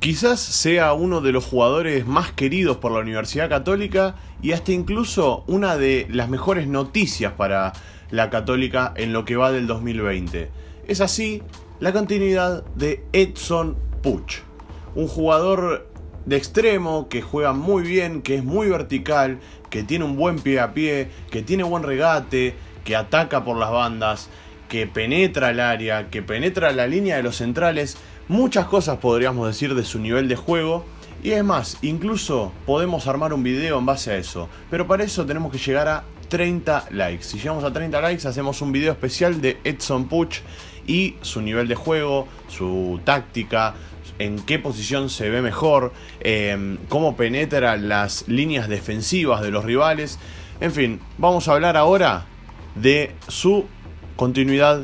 Quizás sea uno de los jugadores más queridos por la Universidad Católica y hasta incluso una de las mejores noticias para la Católica en lo que va del 2020. Es así la continuidad de Edson Puch, un jugador de extremo que juega muy bien, que es muy vertical, que tiene un buen pie a pie, que tiene buen regate, que ataca por las bandas que penetra el área, que penetra la línea de los centrales, muchas cosas podríamos decir de su nivel de juego. Y es más, incluso podemos armar un video en base a eso. Pero para eso tenemos que llegar a 30 likes. Si llegamos a 30 likes, hacemos un video especial de Edson Puch y su nivel de juego, su táctica, en qué posición se ve mejor, em, cómo penetra las líneas defensivas de los rivales. En fin, vamos a hablar ahora de su Continuidad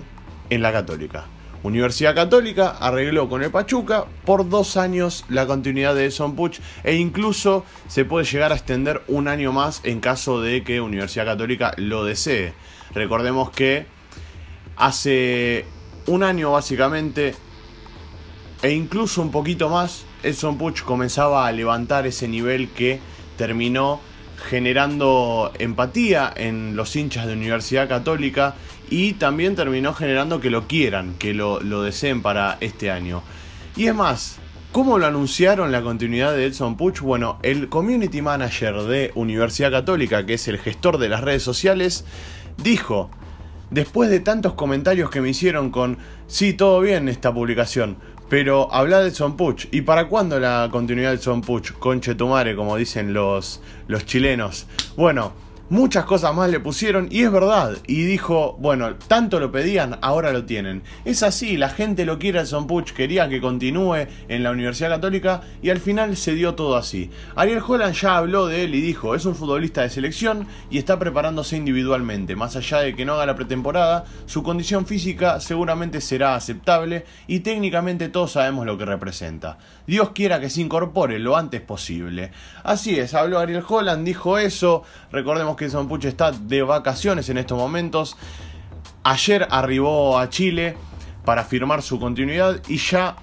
en la Católica. Universidad Católica arregló con el Pachuca por dos años la continuidad de Son Puch e incluso se puede llegar a extender un año más en caso de que Universidad Católica lo desee. Recordemos que hace un año básicamente e incluso un poquito más, Edson Puch comenzaba a levantar ese nivel que terminó generando empatía en los hinchas de Universidad Católica y también terminó generando que lo quieran, que lo, deseen para este año. Y es más, ¿Cómo lo anunciaron la continuidad de Edson Puch? Bueno, el community manager de Universidad Católica, que es el gestor de las redes sociales, dijo, después de tantos comentarios que me hicieron con, sí, todo bien esta publicación, pero habla del Son Puch. ¿Y para cuándo la continuidad del Son Puch? Conche tu como dicen los, los chilenos. Bueno, Muchas cosas más le pusieron y es verdad. Y dijo, bueno, tanto lo pedían, ahora lo tienen. Es así, la gente lo quiere el Son Puch, quería que continúe en la Universidad Católica y al final se dio todo así. Ariel Holland ya habló de él y dijo, es un futbolista de selección y está preparándose individualmente. Más allá de que no haga la pretemporada, su condición física seguramente será aceptable y técnicamente todos sabemos lo que representa. Dios quiera que se incorpore lo antes posible. Así es, habló Ariel Holland, dijo eso, recordemos que Zampuche está de vacaciones en estos momentos. Ayer arribó a Chile para firmar su continuidad y ya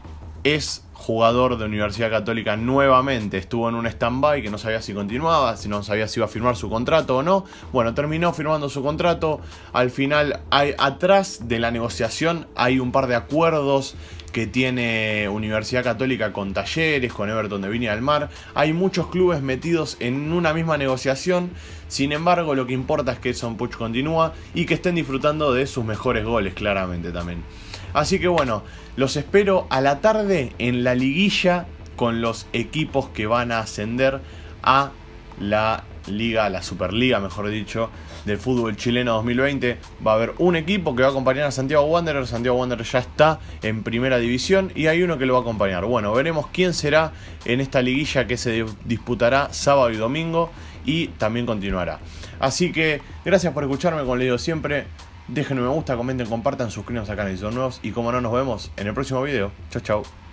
es jugador de Universidad Católica nuevamente. Estuvo en un stand-by que no sabía si continuaba, si no sabía si iba a firmar su contrato o no. Bueno, terminó firmando su contrato. Al final, hay, atrás de la negociación hay un par de acuerdos que tiene Universidad Católica con Talleres, con Everton de Viña del Mar. Hay muchos clubes metidos en una misma negociación. Sin embargo, lo que importa es que Son Puch continúa y que estén disfrutando de sus mejores goles, claramente también. Así que bueno, los espero a la tarde en la liguilla con los equipos que van a ascender a la liga, la Superliga, mejor dicho, del fútbol chileno 2020. Va a haber un equipo que va a acompañar a Santiago Wanderer Santiago Wanderer ya está en primera división y hay uno que lo va a acompañar. Bueno, veremos quién será en esta liguilla que se disputará sábado y domingo y también continuará. Así que gracias por escucharme, como les digo siempre. déjenme un me gusta, comenten, compartan, suscríbanse a canales son nuevos y como no nos vemos en el próximo video. chao chau.